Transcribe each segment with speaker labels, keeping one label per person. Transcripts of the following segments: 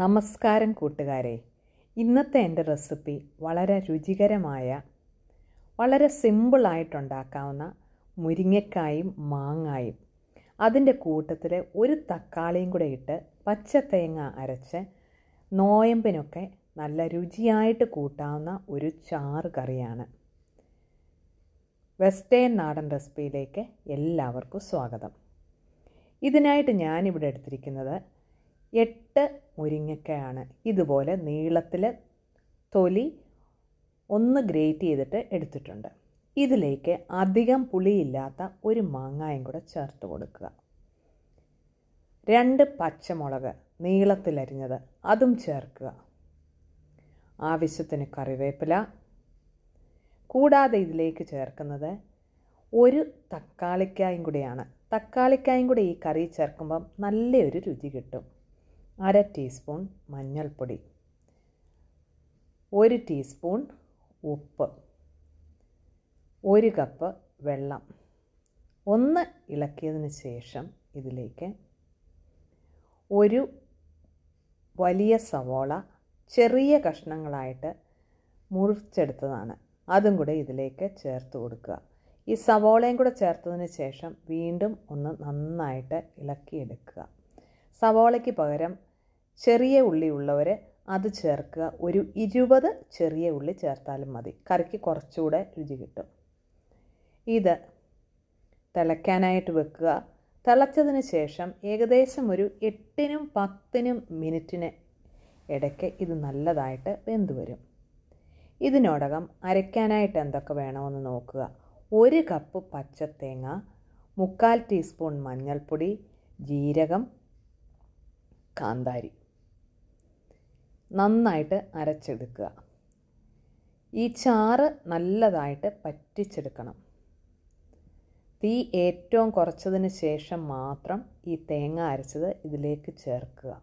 Speaker 1: നമസ്കാരം കൂട്ടുകാരെ ഇന്നത്തെ എൻ്റെ റെസിപ്പി വളരെ രുചികരമായ വളരെ സിമ്പിളായിട്ടുണ്ടാക്കാവുന്ന മുരിങ്ങക്കായും മാങ്ങായും അതിൻ്റെ കൂട്ടത്തിൽ ഒരു തക്കാളിയും കൂടെ ഇട്ട് പച്ച തേങ്ങ അരച്ച് നോയമ്പിനൊക്കെ നല്ല രുചിയായിട്ട് കൂട്ടാവുന്ന ഒരു ചാറ് കറിയാണ് വെസ്റ്റേൺ നാടൻ റെസിപ്പിയിലേക്ക് എല്ലാവർക്കും സ്വാഗതം ഇതിനായിട്ട് ഞാനിവിടെ എടുത്തിരിക്കുന്നത് എട്ട് മുരിങ്ങക്കയാണ് ഇതുപോലെ നീളത്തിൽ തൊലി ഒന്ന് ഗ്രേറ്റ് ചെയ്തിട്ട് എടുത്തിട്ടുണ്ട് ഇതിലേക്ക് അധികം പുളിയില്ലാത്ത ഒരു മാങ്ങായും കൂടെ ചേർത്ത് കൊടുക്കുക രണ്ട് പച്ചമുളക് നീളത്തിലരിഞ്ഞത് അതും ചേർക്കുക ആവശ്യത്തിന് കറിവേപ്പില കൂടാതെ ഇതിലേക്ക് ചേർക്കുന്നത് ഒരു തക്കാളിക്കായും കൂടിയാണ് തക്കാളിക്കായും കൂടി ഈ കറി ചേർക്കുമ്പം നല്ലൊരു രുചി കിട്ടും അര ടീസ്പൂൺ മഞ്ഞൾപ്പൊടി ഒരു ടീസ്പൂൺ ഉപ്പ് ഒരു കപ്പ് വെള്ളം ഒന്ന് ഇളക്കിയതിന് ശേഷം ഇതിലേക്ക് ഒരു വലിയ സവോള ചെറിയ കഷ്ണങ്ങളായിട്ട് മുറിച്ചെടുത്തതാണ് അതും കൂടെ ഇതിലേക്ക് ചേർത്ത് കൊടുക്കുക ഈ സവോളയും കൂടെ ചേർത്തതിന് ശേഷം വീണ്ടും ഒന്ന് നന്നായിട്ട് ഇളക്കിയെടുക്കുക സവോളയ്ക്ക് പകരം ചെറിയ ഉള്ളി ഉള്ളവർ അത് ചേർക്കുക ഒരു ഇരുപത് ചെറിയ ഉള്ളി ചേർത്താലും മതി കറിക്ക് കുറച്ചുകൂടെ രുചി കിട്ടും ഇത് തിളയ്ക്കാനായിട്ട് വെക്കുക തിളച്ചതിന് ശേഷം ഏകദേശം ഒരു എട്ടിനും പത്തിനും മിനിറ്റിന് ഇടയ്ക്ക് ഇത് നല്ലതായിട്ട് വെന്തു വരും ഇതിനോടകം അരയ്ക്കാനായിട്ട് എന്തൊക്കെ വേണമെന്ന് നോക്കുക ഒരു കപ്പ് പച്ചത്തേങ്ങ മുക്കാൽ ടീസ്പൂൺ മഞ്ഞൾപ്പൊടി ജീരകം കാന്താരി നന്നായിട്ട് അരച്ചെടുക്കുക ഈ ചാറ് നല്ലതായിട്ട് പറ്റിച്ചെടുക്കണം തീ ഏറ്റവും കുറച്ചതിന് ശേഷം മാത്രം ഈ തേങ്ങ അരച്ചത് ഇതിലേക്ക് ചേർക്കുക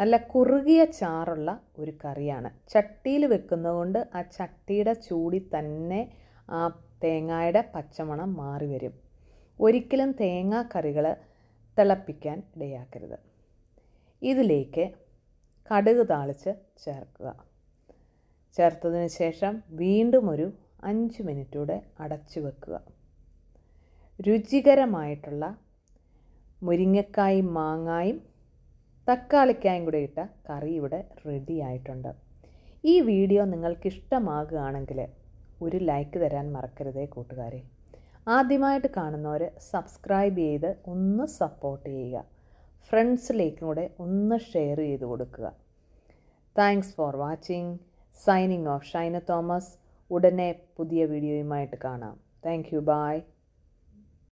Speaker 1: നല്ല കുറുകിയ ചാറുള്ള ഒരു കറിയാണ് ചട്ടിയിൽ വെക്കുന്നതുകൊണ്ട് ആ ചട്ടിയുടെ ചൂടി തന്നെ ആ തേങ്ങയുടെ പച്ചമണം മാറി വരും ഒരിക്കലും തേങ്ങാ കറികൾ തിളപ്പിക്കാൻ ഇടയാക്കരുത് ഇതിലേക്ക് കടുക് താളിച്ച് ചേർക്കുക ചേർത്തതിന് ശേഷം വീണ്ടും ഒരു അഞ്ച് മിനിറ്റൂടെ അടച്ചു വെക്കുക രുചികരമായിട്ടുള്ള മുരിങ്ങക്കായും മാങ്ങായും തക്കാളിക്കായും കൂടെ ഇട്ട കറി ഇവിടെ റെഡി ആയിട്ടുണ്ട് ഈ വീഡിയോ നിങ്ങൾക്ക് ഇഷ്ടമാകുകയാണെങ്കിൽ ഒരു ലൈക്ക് തരാൻ മറക്കരുതേ കൂട്ടുകാരെ ആദ്യമായിട്ട് കാണുന്നവർ സബ്സ്ക്രൈബ് ചെയ്ത് ഒന്ന് സപ്പോർട്ട് ചെയ്യുക ഫ്രണ്ട്സിലേക്കും കൂടെ ഒന്ന് ഷെയർ ചെയ്ത് കൊടുക്കുക thanks for watching signing off Shaina Thomas ഉടനെ പുതിയ വീഡിയോയുമായിട്ട് കാണാം താങ്ക് യു ബായ്